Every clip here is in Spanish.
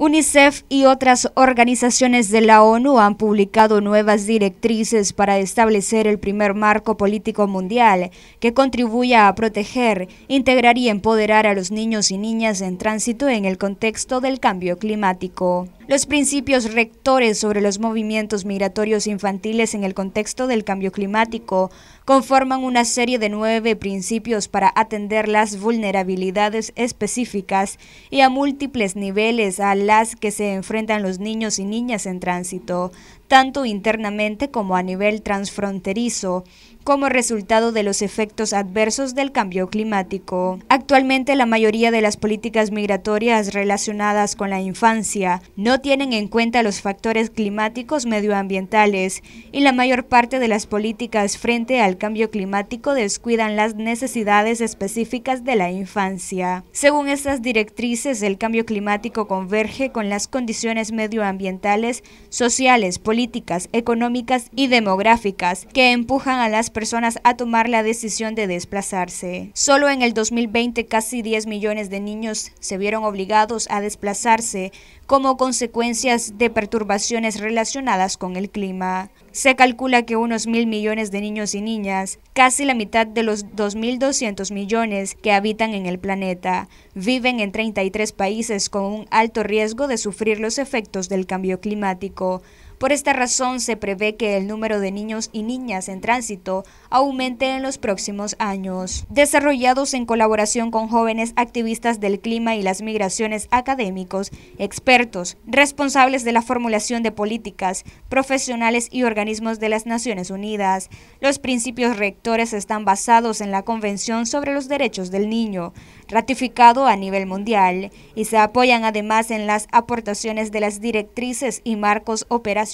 UNICEF y otras organizaciones de la ONU han publicado nuevas directrices para establecer el primer marco político mundial que contribuya a proteger, integrar y empoderar a los niños y niñas en tránsito en el contexto del cambio climático. Los principios rectores sobre los movimientos migratorios infantiles en el contexto del cambio climático conforman una serie de nueve principios para atender las vulnerabilidades específicas y a múltiples niveles al las que se enfrentan los niños y niñas en tránsito tanto internamente como a nivel transfronterizo, como resultado de los efectos adversos del cambio climático. Actualmente la mayoría de las políticas migratorias relacionadas con la infancia no tienen en cuenta los factores climáticos medioambientales y la mayor parte de las políticas frente al cambio climático descuidan las necesidades específicas de la infancia. Según estas directrices, el cambio climático converge con las condiciones medioambientales, sociales, políticas, políticas, económicas y demográficas que empujan a las personas a tomar la decisión de desplazarse. Solo en el 2020 casi 10 millones de niños se vieron obligados a desplazarse como consecuencias de perturbaciones relacionadas con el clima. Se calcula que unos mil millones de niños y niñas, casi la mitad de los 2.200 millones que habitan en el planeta, viven en 33 países con un alto riesgo de sufrir los efectos del cambio climático. Por esta razón se prevé que el número de niños y niñas en tránsito aumente en los próximos años. Desarrollados en colaboración con jóvenes activistas del clima y las migraciones académicos, expertos, responsables de la formulación de políticas, profesionales y organismos de las Naciones Unidas, los principios rectores están basados en la Convención sobre los Derechos del Niño, ratificado a nivel mundial, y se apoyan además en las aportaciones de las directrices y marcos operacionales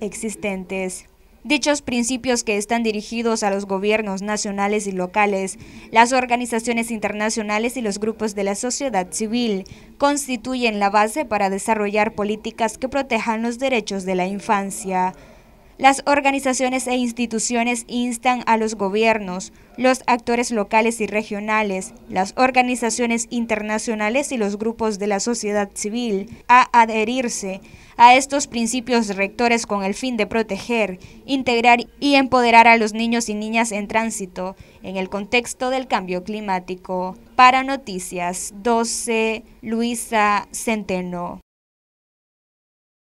existentes. Dichos principios que están dirigidos a los gobiernos nacionales y locales, las organizaciones internacionales y los grupos de la sociedad civil constituyen la base para desarrollar políticas que protejan los derechos de la infancia. Las organizaciones e instituciones instan a los gobiernos, los actores locales y regionales, las organizaciones internacionales y los grupos de la sociedad civil a adherirse a estos principios rectores con el fin de proteger, integrar y empoderar a los niños y niñas en tránsito en el contexto del cambio climático. Para Noticias 12, Luisa Centeno.